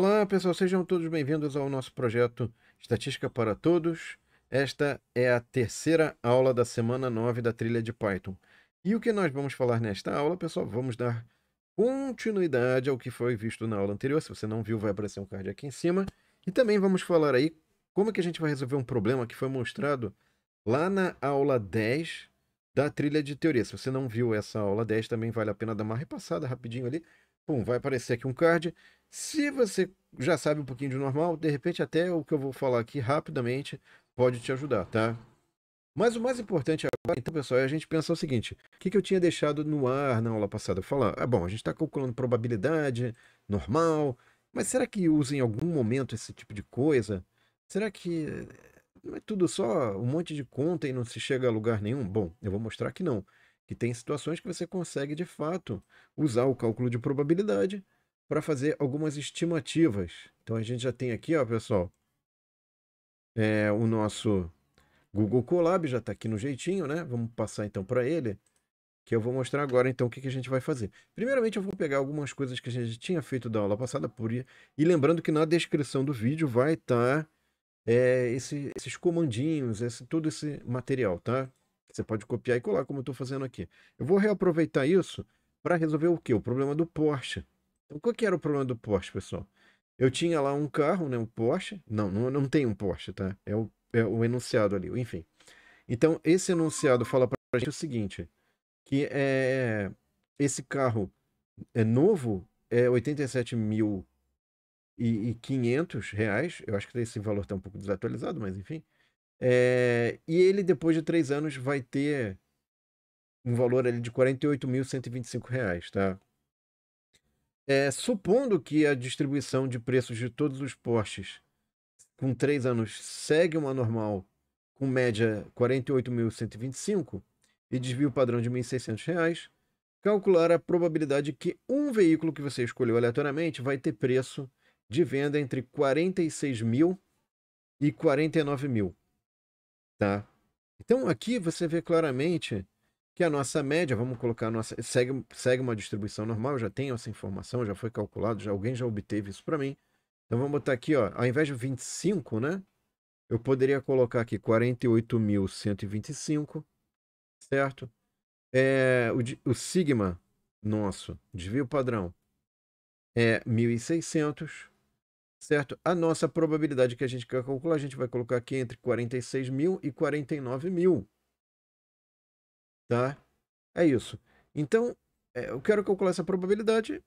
Olá, pessoal, sejam todos bem-vindos ao nosso projeto Estatística para Todos. Esta é a terceira aula da semana 9 da trilha de Python. E o que nós vamos falar nesta aula, pessoal? Vamos dar continuidade ao que foi visto na aula anterior. Se você não viu, vai aparecer um card aqui em cima. E também vamos falar aí como é que a gente vai resolver um problema que foi mostrado lá na aula 10 da trilha de teoria. Se você não viu essa aula 10, também vale a pena dar uma repassada rapidinho ali. Pum, vai aparecer aqui um card se você já sabe um pouquinho de normal, de repente até o que eu vou falar aqui rapidamente pode te ajudar, tá? Mas o mais importante agora, então, pessoal, é a gente pensar o seguinte: o que, eu tinha deixado no ar na aula passada? Falar, ah, bom, a gente está calculando probabilidade normal, mas será que usa em algum momento esse tipo de coisa? Será que eh, não é tudo só um monte de conta e não se chega a lugar nenhum? Bom, eu vou mostrar que não. Que tem situações que você consegue, de fato, usar o cálculo de probabilidade para fazer algumas estimativas. Então a gente já tem aqui, ó, pessoal, é, o nosso Google Colab já está aqui no jeitinho, né? Vamos passar então para ele, que eu vou mostrar agora então o que, que, a gente vai fazer. Primeiramente eu vou pegar algumas coisas que a gente tinha feito da aula passada por e lembrando que na descrição do vídeo vai estar tá, é, esse, esses comandinhos, esse, todo esse material, tá? Você pode copiar e colar como eu estou fazendo aqui. Eu vou reaproveitar isso para resolver o que? O problema do Porsche. Então, qual que era o problema do Porsche, pessoal? Eu tinha lá um carro, né, um Porsche. Não, não, não tem um Porsche, tá? É o, é o enunciado ali, enfim. Então, esse enunciado fala pra gente o seguinte, que é, esse carro é novo, é 87 mil e, e 500 reais. Eu acho que esse valor está um pouco desatualizado, mas enfim. É, e ele, depois de três anos, vai ter um valor ali de 48.125 reais, tá? É, supondo que a distribuição de preços de todos os postes com três anos segue uma normal com média 48.125 e desvio padrão de R$ 1.600, calcular a probabilidade que um veículo que você escolheu aleatoriamente vai ter preço de venda entre 46 mil e 49 mil, tá? Então aqui você vê claramente que a nossa média, vamos colocar nossa, segue, segue uma distribuição normal, eu já tenho essa informação, já foi calculado, já alguém já obteve isso para mim. Então vamos botar aqui, ó, ao invés de 25, né? Eu poderia colocar aqui 48.125, certo? É, o, o sigma nosso, desvio padrão, é 1.600, certo? A nossa probabilidade que a gente quer calcular, a gente vai colocar aqui entre 46.000 mil e 49.000. mil tá? É isso. Então, é, eu quero calcular essa probabilidade.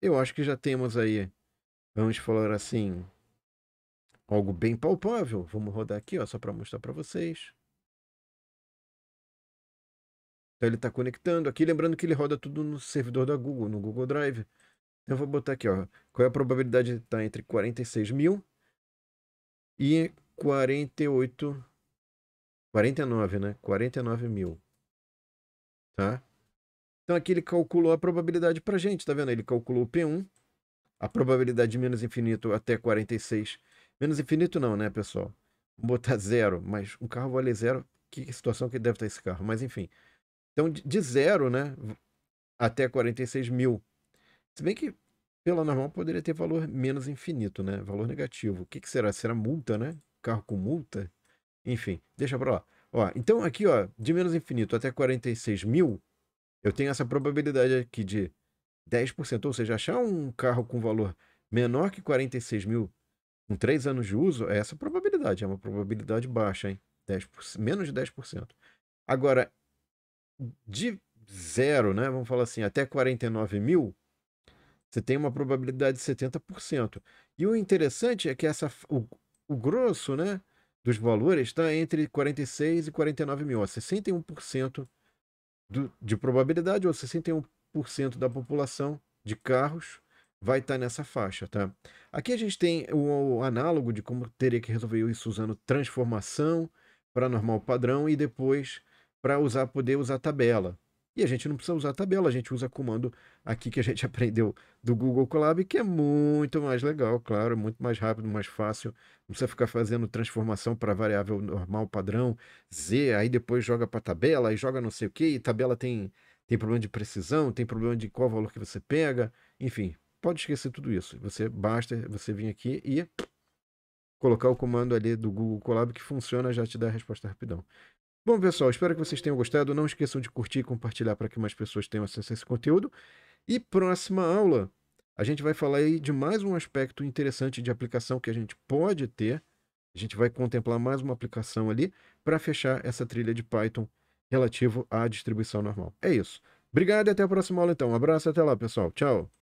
Eu acho que já temos aí, vamos falar assim, algo bem palpável. Vamos rodar aqui, ó, só para mostrar para vocês. Então ele está conectando aqui, lembrando que ele roda tudo no servidor da Google, no Google Drive. Então eu vou botar aqui, ó, qual é a probabilidade de estar tá entre 46 mil e 48, 49, né? 49 mil tá? Então aqui ele calculou a probabilidade pra gente, tá vendo? Ele calculou o P1, a probabilidade de menos infinito até 46. Menos infinito não, né, pessoal? Vou botar zero, mas um carro vale zero. Que situação que deve estar esse carro, mas enfim. Então, de zero, né, até 46 mil. Se bem que pela normal poderia ter valor menos infinito, né? Valor negativo. O que, que será? Será multa, né? Carro com multa? Enfim, deixa pra lá. Ó, então aqui, ó, de menos infinito até 46 mil, eu tenho essa probabilidade aqui de 10%. Ou seja, achar um carro com valor menor que 46 mil com 3 anos de uso, é essa probabilidade. É uma probabilidade baixa, hein? 10%, menos de 10%. Agora, de zero, né? Vamos falar assim, até 49 mil, você tem uma probabilidade de 70%. E o interessante é que essa, o, o grosso, né? dos valores está entre 46 e 49 mil, 61% do, de probabilidade, ou 61% da população de carros vai estar tá nessa faixa, tá? Aqui a gente tem o, o, análogo de como teria que resolver isso usando transformação para normal padrão e depois para usar poder usar tabela. E a gente não precisa usar tabela, a gente usa comando aqui que a gente aprendeu do Google Colab, que é muito mais legal, claro, é muito mais rápido, mais fácil. Não precisa ficar fazendo transformação para variável normal, padrão, Z, aí depois joga para tabela, aí joga não sei o que, e tabela tem, tem problema de precisão, tem problema de qual valor que você pega, enfim, pode esquecer tudo isso. Você basta você vir aqui e colocar o comando ali do Google Colab que funciona, já te dá a resposta rapidão. Bom, pessoal, espero que vocês tenham gostado. Não esqueçam de curtir e compartilhar para que mais pessoas tenham acesso a esse conteúdo. E próxima aula, a gente vai falar aí de mais um aspecto interessante de aplicação que a gente pode ter. A gente vai contemplar mais uma aplicação ali para fechar essa trilha de Python relativo à distribuição normal. É isso. Obrigado e até a próxima aula, então. Um abraço até lá, pessoal. Tchau.